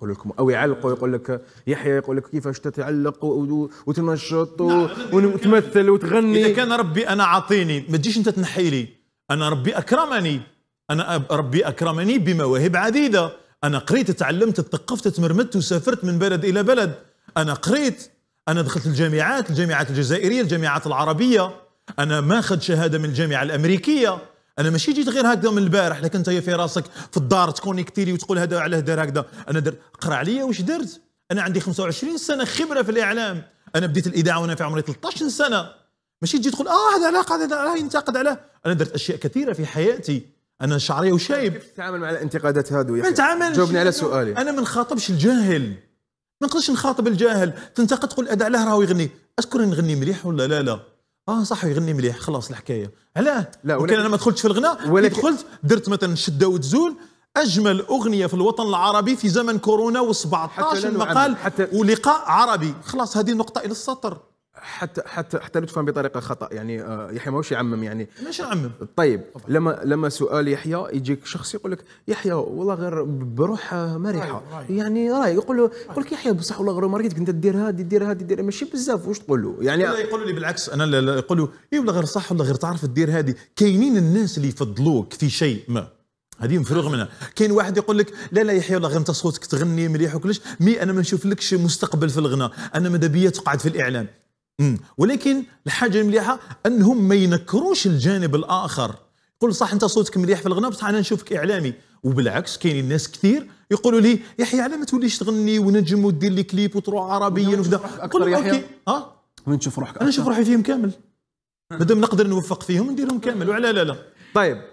يقول لكم او يعلقوا يقول لك يحيى يقول لك كيفاش تتعلق وتنشط نعم، وتمثل وتغني اذا كان ربي انا عاطيني ما تجيش انت تنحي لي انا ربي اكرمني انا ربي اكرمني بمواهب عديده انا قريت تعلمت تثقفت تمرمدت وسافرت من بلد الى بلد انا قريت انا دخلت الجامعات الجامعات الجزائريه الجامعات العربيه انا ماخذ شهاده من الجامعه الامريكيه انا ماشي جيت غير هكذا من البارح لكن انت في راسك في الدار تكونيكتي لي وتقول هذا علاه دار هكذا انا درت قرا عليا واش درت انا عندي 25 سنه خبره في الاعلام انا بديت الاذاعه وانا في عمري 13 سنه ماشي تجي تقول اه هذا علاقه هذا ينتقد عليه انا درت اشياء كثيره في حياتي انا شعري وشايب كيف تتعامل مع الانتقادات هذو ما نتعاملش جاوبني على سؤالي انا ما نخاطبش الجاهل ما نقدرش نخاطب الجاهل تنتقد تقول هذا علاه راهو يغني اذكر نغني مليح ولا لا لا اه صح يغني مليح خلاص الحكايه علاه لا ولكن انا ما دخلتش في الغناء ولكن دخلت درت مثلا شده وتزول اجمل اغنيه في الوطن العربي في زمن كورونا و17 مقال حتى ولقاء عربي خلاص هذه نقطه الى السطر حتى حتى حتى لا تفهم بطريقه خطا يعني آه، يحيى ماهوش يعمم يعني ماشي يعمم طيب طبعا. لما لما سؤال يحيى يجيك شخص يقول لك يحيى والله غير بروح مرحه يعني راي يقول له يقول لك يحيى بصح والله غير ما انت دير هذه دير هذه دير ماشي بزاف واش تقول له يعني لا يقولوا لي بالعكس انا يقولوا اي والله غير صح والله غير تعرف دير هذه كاينين الناس اللي يفضلوك في شيء ما هذه مفروغ منها كاين واحد يقول لك لا لا يحيى والله غير انت صوتك تغني مليح وكلش مي انا ما نشوف لكش مستقبل في الغناء انا ماذا بيا تقعد في الاعلام ولكن الحاجه المليحه انهم ما ينكروش الجانب الاخر يقول صح انت صوتك مليح في الغناء بصح انا نشوفك اعلامي وبالعكس كاينين ناس كثير يقولوا لي يحيى على ما توليش تغني ونجم ودير لي كليب وتروح عربيا وكذا اكثر يحيى اه وين تشوف روحك انا نشوف روحي فيهم كامل مادام نقدر نوفق فيهم نديرهم كامل وعلى لا لا طيب